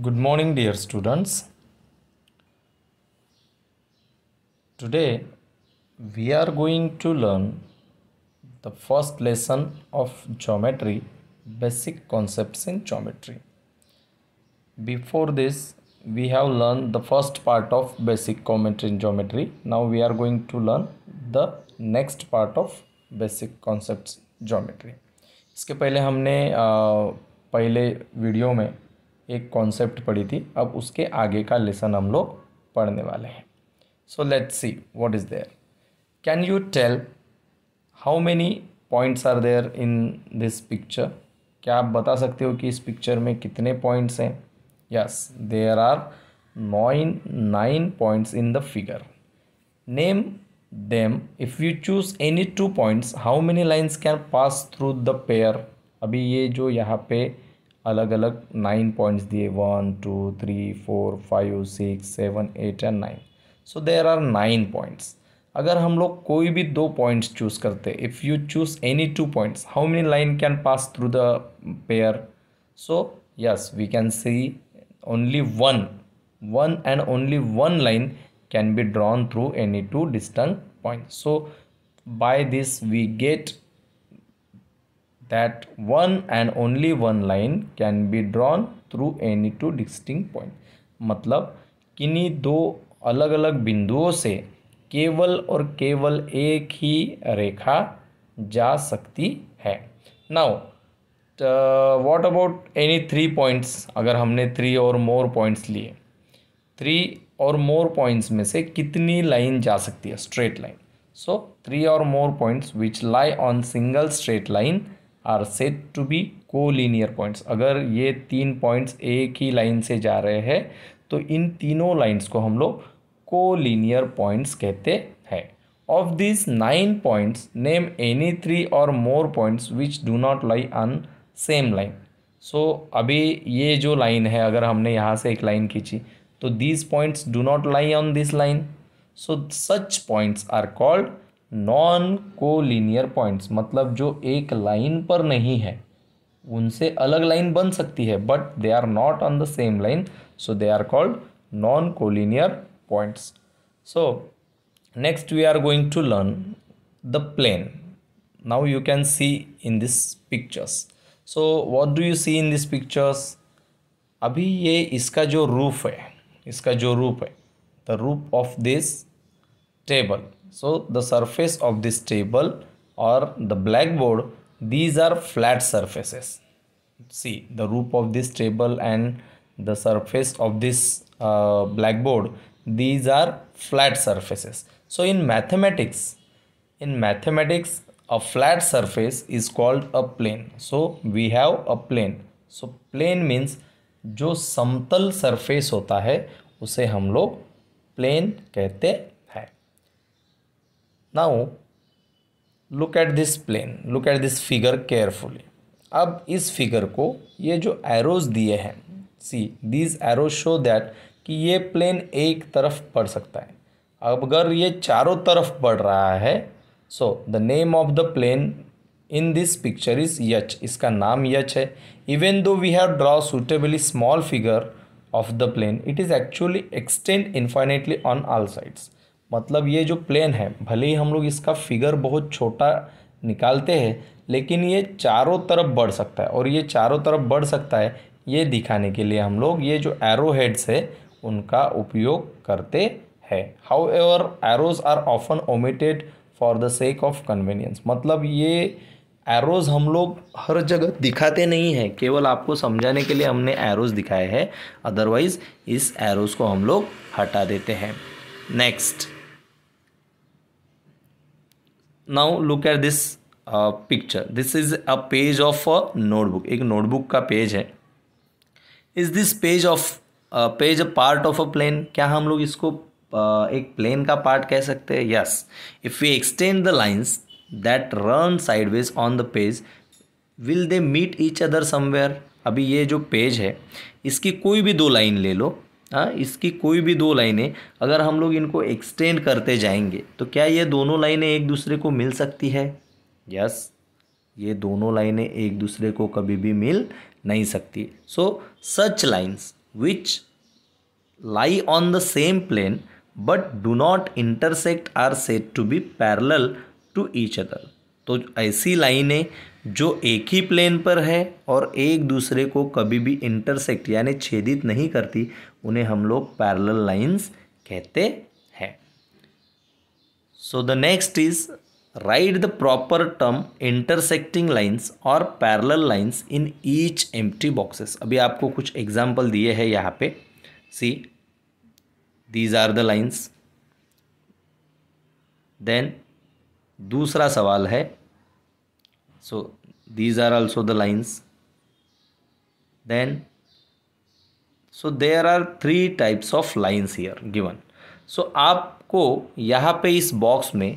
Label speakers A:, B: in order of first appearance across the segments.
A: Good morning dear students. Today we are going to learn the first lesson of geometry, basic concepts in geometry. Before this we have learned the first part of basic geometry in geometry. Now we are going to learn the next part of basic concepts geometry. इसके पहले हमने आ, पहले video में एक concept पढ़ी थी अब उसके आगे का लेसन हम लोग पढ़ने वाले हैं so let's see what is there can you tell how many points are there in this picture क्या आप बता सकते हो कि इस पिक्चर में कितने पॉइंट्स हैं yes there are nine nine points in the figure name them if you choose any two points how many lines can pass through the pair अभी ये जो यहाँ पे अलग अलग नाइन पॉइंट्स दिए one two three four five six seven eight and nine so there are nine points अगर हम लोग कोई भी दो पॉइंट्स चूज करते if you choose any two points how many line can pass through the pair so yes we can see only one one and only one line can be drawn through any two distant point so by this we get that one and only one line can be drawn through any two distinct point मतलब किन्हीं दो अलग अलग बिंदुओं से केवल और केवल एक ही रेखा जा सकती है now what about any three points अगर हमने थ्री और मोर पॉइंट्स लिए थ्री और मोर पॉइंट्स में से कितनी लाइन जा सकती है straight line so three or more points which lie on single straight line are said to be collinear points अगर ये तीन पॉइंट्स एक ही लाइन से जा रहे हैं तो इन तीनों लाइन्स को हम लोग को लीनियर पॉइंट्स कहते हैं of this nine points name any three or more points which do not lie on same line so अभी ये जो लाइन है अगर हमने यहाँ से एक लाइन खींची तो these points do not lie on this line so such points are called non collinear points मतलब जो एक लाइन पर नहीं है उनसे अलग लाइन बन सकती है but they are not on the same line so they are called non collinear points so next we are going to learn the plane now you can see in this pictures so what do you see in this pictures अभी ये इसका जो roof है इसका जो रूप है the रूप of this table So the surface of this table or the blackboard, these are flat surfaces. See the roof of this table and the surface of this uh, blackboard, these are flat surfaces. So in mathematics, in mathematics, a flat surface is called a plane. So we have a plane. So plane means जो समतल surface होता है उसे हम लोग plane कहते now look at this plane look at this figure carefully अब इस फिगर को ये जो एरोज दिए हैं see this arrows show that कि ये प्लेन एक तरफ बढ़ सकता है अब अगर ये चारों तरफ बढ़ रहा है so the name of the plane in this picture is H इसका नाम यच है even though we have draw suitably small figure of the plane it is actually extend infinitely on all sides मतलब ये जो plane है भले ही हम लोग इसका फिगर बहुत छोटा निकालते हैं लेकिन ये चारों तरफ बढ़ सकता है और ये चारों तरफ बढ़ सकता है ये दिखाने के लिए हम लोग ये जो एरो हेड्स है उनका उपयोग करते हैं however arrows are often omitted for the sake of convenience मतलब ये एरोज हम लोग हर जगह दिखाते नहीं हैं केवल आपको समझाने के लिए हमने एरोज दिखाए हैं अदरवाइज़ इस एरोज को हम लोग हटा देते हैं next now look at this picture this is a page of a notebook एक नोटबुक का पेज है is this page of page a part of a plane क्या हम लोग इसको uh, एक प्लेन का पार्ट कह सकते हैं yes if you extend the lines that run sideways on the page will they meet each other somewhere अभी ये जो पेज है इसकी कोई भी दो लाइन ले लो हाँ इसकी कोई भी दो लाइनें अगर हम लोग इनको एक्सटेंड करते जाएंगे तो क्या ये दोनों लाइनें एक दूसरे को मिल सकती है यस ये दोनों लाइनें एक दूसरे को कभी भी मिल नहीं सकती so such lines which lie on the same plane but do not intersect are said to be parallel to each other तो ऐसी लाइनें जो एक ही प्लेन पर है और एक दूसरे को कभी भी इंटरसेक्ट यानी छेदित नहीं करती उन्हें हम लोग पैरल लाइन्स कहते हैं so the next is right the proper term intersecting lines or parallel lines in each empty boxes अभी आपको कुछ एग्जाम्पल दिए हैं यहाँ पे see these are the lines then दूसरा सवाल है so these are also the lines then so there are three types of lines here given so आपको यहाँ पे इस box में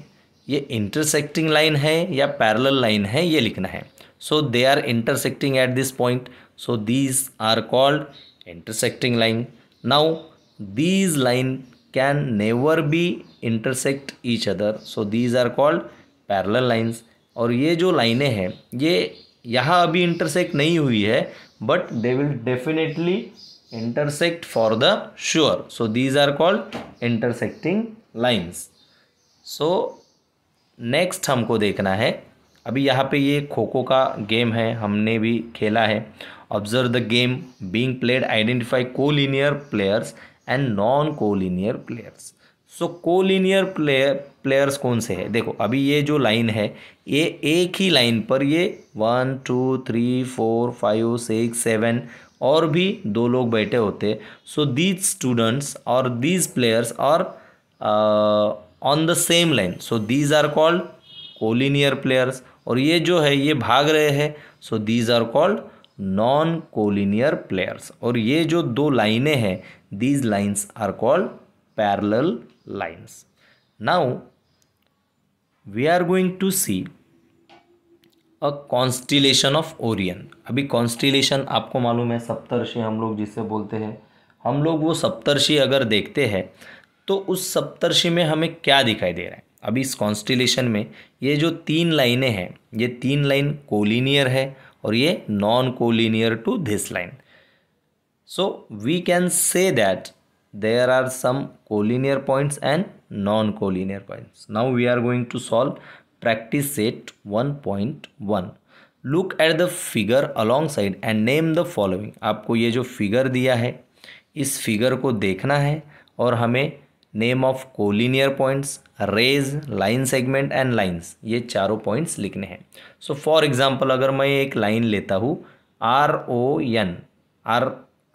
A: ये intersecting line है या parallel line है ये लिखना है so they are intersecting at this point so these are called intersecting line now these line can never be intersect each other so these are called parallel lines और ये जो लाइनें हैं ये यहाँ अभी इंटरसेक्ट नहीं हुई है but they will definitely intersect for the sure so these are called intersecting lines so next हमको देखना है अभी यहाँ पे ये खो खो का गेम है हमने भी खेला है observe the game being played identify collinear players and non collinear players so collinear player players कौन से हैं देखो अभी ये जो लाइन है ये एक ही लाइन पर ये one two three four five six seven और भी दो लोग बैठे होते सो दीज स्टूडेंट्स और दीज प्लेयर्स और on the same line so these are called collinear players और ये जो है ये भाग रहे हैं so these are called non collinear players और ये जो दो लाइनें हैं these lines are called parallel lines. Now we are going to see a constellation of Orion अभी कॉन्स्टिलेशन आपको मालूम है सप्तर्षि हम लोग जिसे बोलते हैं हम लोग वो सप्तर्षि अगर देखते हैं तो उस सप्तर्षि में हमें क्या दिखाई दे रहा है अभी इस कॉन्स्टिलेशन में ये जो तीन लाइनें हैं ये तीन लाइन कोलिनियर है और ये non collinear to this line so we can say that there are some collinear points and non-collinear points. Now we are going to solve practice set 1.1. Look at the figure alongside and name the following. आपको ये जो figure दिया है इस figure को देखना है और हमें name of collinear points rays line segment and lines ये चारों पॉइंट्स लिखने हैं सो फॉर एग्जांपल अगर मैं एक लाइन लेता हूँ R O N R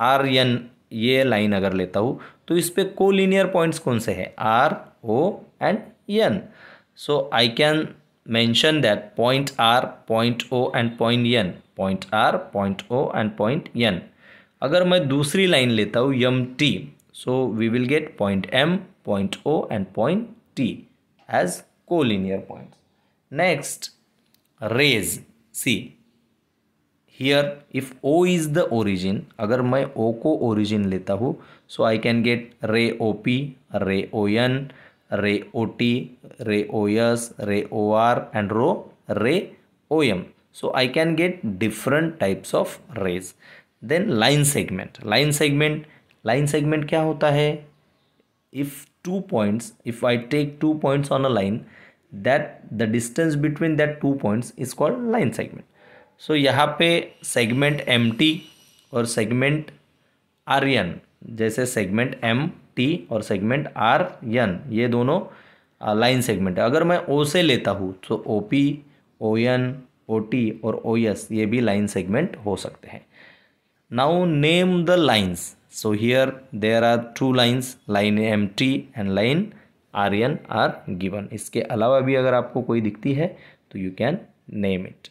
A: R N ये लाइन अगर लेता हूँ तो इस पर कोलिनियर पॉइंट्स कौन से हैं R O and N so I can mention that point R point O and point N point R point O and point N अगर मैं दूसरी लाइन लेता हूँ M T so we will get point M point O and point T as collinear point next rays see here if O is the origin अगर मैं ओ को origin लेता हूँ सो आई कैन गेट रे ओ पी रे O N रे O T रे O S रे ओ आर एंड रो ray O M so I can get different types of rays then line segment line segment line segment क्या होता है if two points if I take two points on a line that the distance between that two points is called line segment so so, यहाँ पे segment M T और segment R N जैसे segment M T और segment R N ये दोनों line segment है अगर मैं ओ से लेता हूँ तो O P O N O T और ओ एस ये भी लाइन सेगमेंट हो सकते हैं now name the lines so so are two lines line M T and line R N are given इसके अलावा भी अगर आपको कोई दिखती है तो you can name it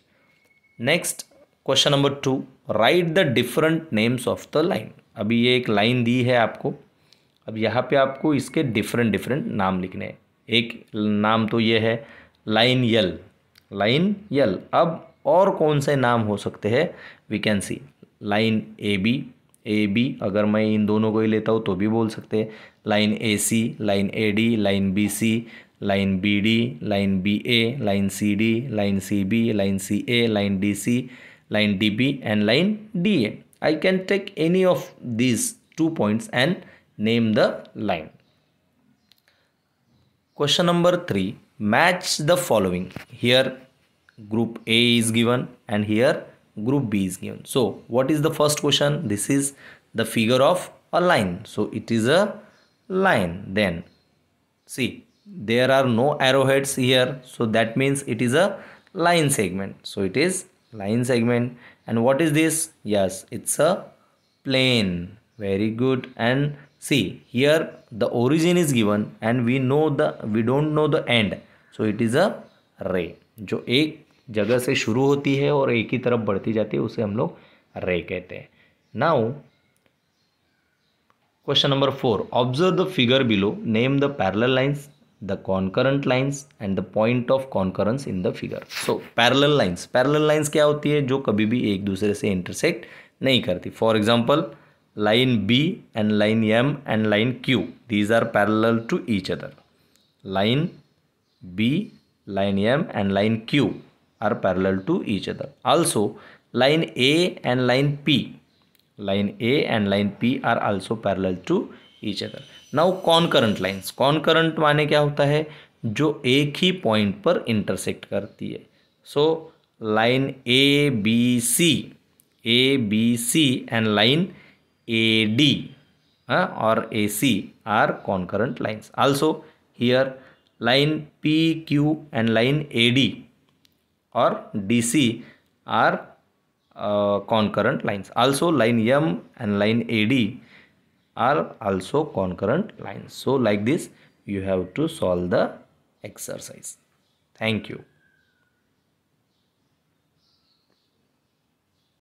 A: next question number two write the different names of the line अभी ये एक लाइन दी है आपको अब यहाँ पे आपको इसके डिफरेंट डिफरेंट नाम लिखने हैं एक नाम तो ये है लाइन यल लाइन यल अब और कौन से नाम हो सकते हैं we can see line A B A B अगर मैं इन दोनों को ही लेता हूँ तो भी बोल सकते हैं line A C line A D line B C line BD, line BA, line CD, line CB, line CA, line DC, line DB and line DA. I can take any of these two points and name the line. Question number 3. Match the following. Here group A is given and here group B is given. So what is the first question? This is the figure of a line. So it is a line. Then see there are no arrowheads here so that means it is a line segment so it is line segment and what is this yes it's a plane very good and see here the origin is given and we know the we don't know the end so it is a ray jo ek jagah se shuru hoti hai aur ek hi taraf badhti jati hai use hum log ray kehte hain now question number 4 observe the figure below name the parallel lines the concurrent lines and the point of concurrence in the figure so parallel lines parallel lines क्या होती है जो कभी intersect नहीं for example line B and line M and line Q these are parallel to each other line B line M and line Q are parallel to each other also line A and line P line A and line P are also parallel to each each other now concurrent lines current माने क्या होता है जो एक ही point पर intersect करती है so line A B C A B C and line A D और A C are current lines also here line P Q and line A D और D C are con lines also line M and line A D are also concurrent lines so like this you have to solve the exercise thank you